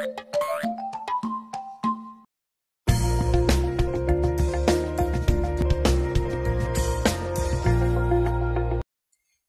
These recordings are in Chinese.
you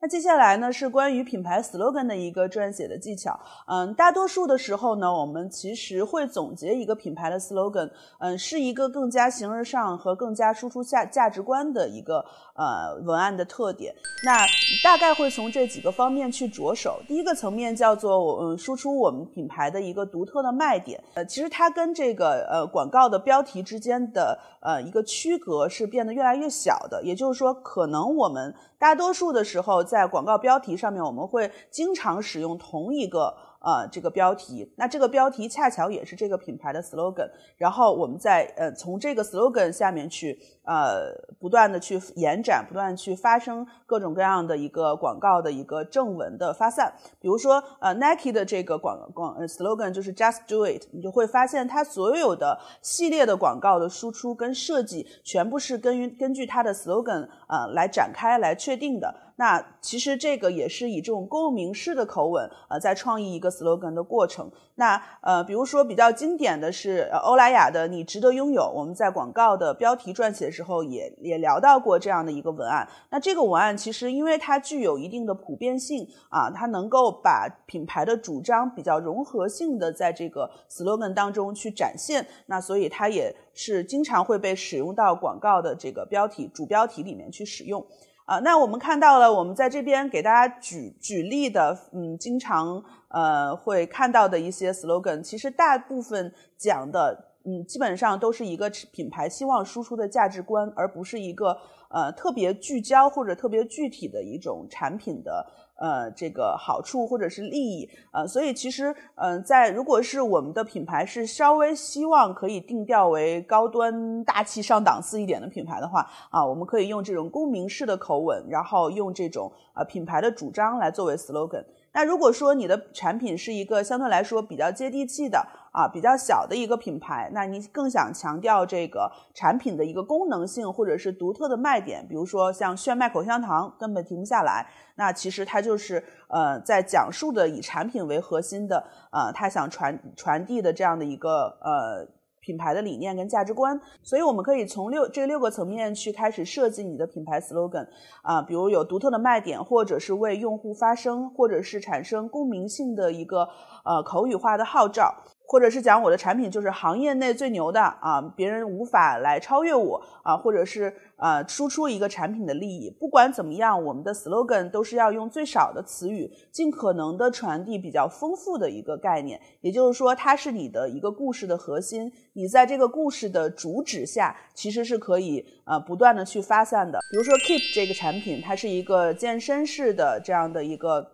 那接下来呢是关于品牌 slogan 的一个撰写的技巧。嗯，大多数的时候呢，我们其实会总结一个品牌的 slogan，嗯，是一个更加形而上和更加输出价价值观的一个呃文案的特点。那大概会从这几个方面去着手。第一个层面叫做嗯，输出我们品牌的一个独特的卖点。呃，其实它跟这个呃广告的标题之间的呃一个区隔是变得越来越小的。也就是说，可能我们大多数的时候在在广告标题上面，我们会经常使用同一个呃这个标题。那这个标题恰巧也是这个品牌的 slogan。然后我们在呃从这个 slogan 下面去呃不断的去延展，不断去发生各种各样的一个广告的一个正文的发散。比如说呃 Nike 的这个广广 slogan 就是 Just Do It，你就会发现它所有的系列的广告的输出跟设计全部是根于根据它的 slogan 呃来展开来确定的。那其实这个也是以这种共鸣式的口吻，呃，在创意一个 slogan 的过程。那呃，比如说比较经典的是欧莱雅的“你值得拥有”。我们在广告的标题撰写的时候，也也聊到过这样的一个文案。那这个文案其实因为它具有一定的普遍性啊，它能够把品牌的主张比较融合性的在这个 slogan 当中去展现。那所以它也是经常会被使用到广告的这个标题主标题里面去使用。啊，那我们看到了，我们在这边给大家举举例的，嗯，经常呃会看到的一些 slogan，其实大部分讲的，嗯，基本上都是一个品牌希望输出的价值观，而不是一个呃特别聚焦或者特别具体的一种产品的。呃，这个好处或者是利益，呃，所以其实，嗯，在如果是我们的品牌是稍微希望可以定调为高端、大气、上档次一点的品牌的话，啊，我们可以用这种公民式的口吻，然后用这种呃品牌的主张来作为 slogan。那如果说你的产品是一个相对来说比较接地气的啊，比较小的一个品牌，那你更想强调这个产品的一个功能性，或者是独特的卖点，比如说像炫迈口香糖根本停不下来，那其实它就是呃在讲述的以产品为核心的呃，它想传传递的这样的一个呃。品牌的理念跟价值观，所以我们可以从六这六个层面去开始设计你的品牌 slogan 啊，比如有独特的卖点，或者是为用户发声，或者是产生共鸣性的一个呃口语化的号召。或者是讲我的产品就是行业内最牛的啊，别人无法来超越我啊，或者是呃输出一个产品的利益。不管怎么样，我们的 slogan 都是要用最少的词语，尽可能的传递比较丰富的一个概念。也就是说，它是你的一个故事的核心。你在这个故事的主旨下，其实是可以呃不断的去发散的。比如说 Keep 这个产品，它是一个健身式的这样的一个。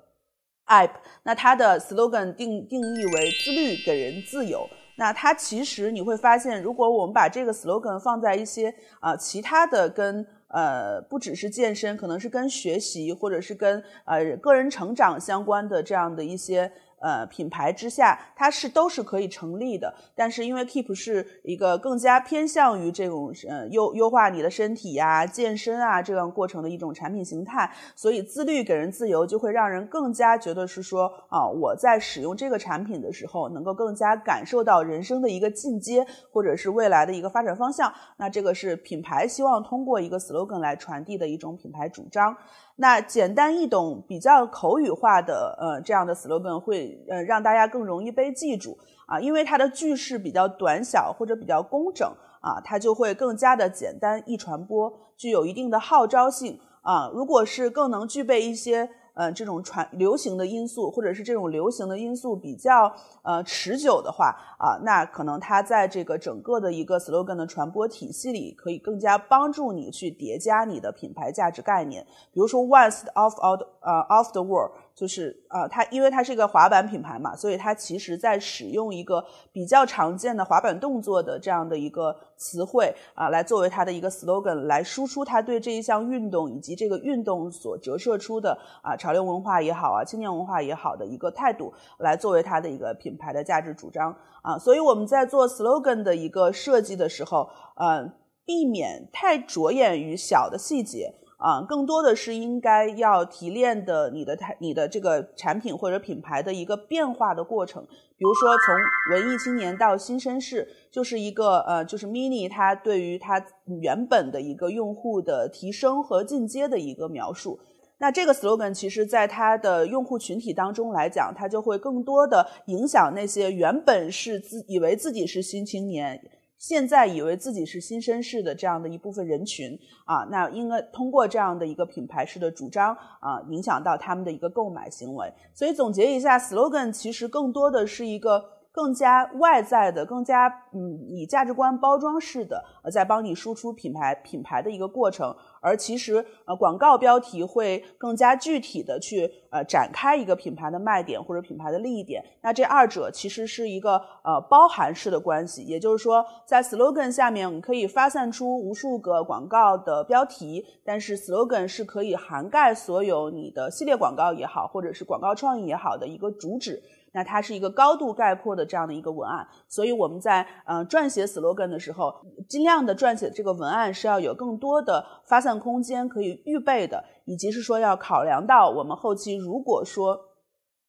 app，那它的 slogan 定定义为自律给人自由。那它其实你会发现，如果我们把这个 slogan 放在一些啊其他的跟呃不只是健身，可能是跟学习或者是跟呃个人成长相关的这样的一些。呃，品牌之下它是都是可以成立的，但是因为 Keep 是一个更加偏向于这种呃优优化你的身体呀、健身啊这样过程的一种产品形态，所以自律给人自由就会让人更加觉得是说啊，我在使用这个产品的时候能够更加感受到人生的一个进阶或者是未来的一个发展方向。那这个是品牌希望通过一个 slogan 来传递的一种品牌主张。那简单易懂、比较口语化的呃这样的 slogan 会呃让大家更容易被记住啊，因为它的句式比较短小或者比较工整啊，它就会更加的简单易传播，具有一定的号召性啊。如果是更能具备一些。嗯，这种传流行的因素，或者是这种流行的因素比较呃持久的话啊，那可能它在这个整个的一个 slogan 的传播体系里，可以更加帮助你去叠加你的品牌价值概念。比如说，once of all 呃 of the world。就是啊，它因为它是一个滑板品牌嘛，所以它其实在使用一个比较常见的滑板动作的这样的一个词汇啊，来作为它的一个 slogan，来输出它对这一项运动以及这个运动所折射出的啊潮流文化也好啊青年文化也好的一个态度，来作为它的一个品牌的价值主张啊。所以我们在做 slogan 的一个设计的时候，呃，避免太着眼于小的细节。啊，更多的是应该要提炼的你的你的这个产品或者品牌的一个变化的过程，比如说从文艺青年到新绅士，就是一个呃，就是 mini 它对于它原本的一个用户的提升和进阶的一个描述。那这个 slogan 其实，在它的用户群体当中来讲，它就会更多的影响那些原本是自以为自己是新青年。现在以为自己是新绅士的这样的一部分人群啊，那应该通过这样的一个品牌式的主张啊，影响到他们的一个购买行为。所以总结一下，slogan 其实更多的是一个。更加外在的、更加嗯以价值观包装式的呃，在帮你输出品牌品牌的一个过程，而其实呃广告标题会更加具体的去呃展开一个品牌的卖点或者品牌的利益点。那这二者其实是一个呃包含式的关系，也就是说，在 slogan 下面我们可以发散出无数个广告的标题，但是 slogan 是可以涵盖所有你的系列广告也好，或者是广告创意也好的一个主旨。那它是一个高度概括的这样的一个文案，所以我们在呃撰写 slogan 的时候，尽量的撰写这个文案是要有更多的发散空间可以预备的，以及是说要考量到我们后期如果说。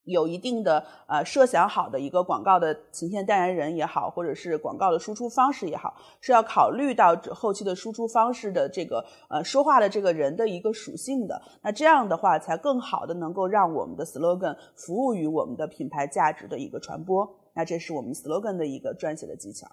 有一定的呃设想好的一个广告的呈现代言人也好，或者是广告的输出方式也好，是要考虑到后期的输出方式的这个呃说话的这个人的一个属性的。那这样的话，才更好的能够让我们的 slogan 服务于我们的品牌价值的一个传播。那这是我们 slogan 的一个撰写的技巧。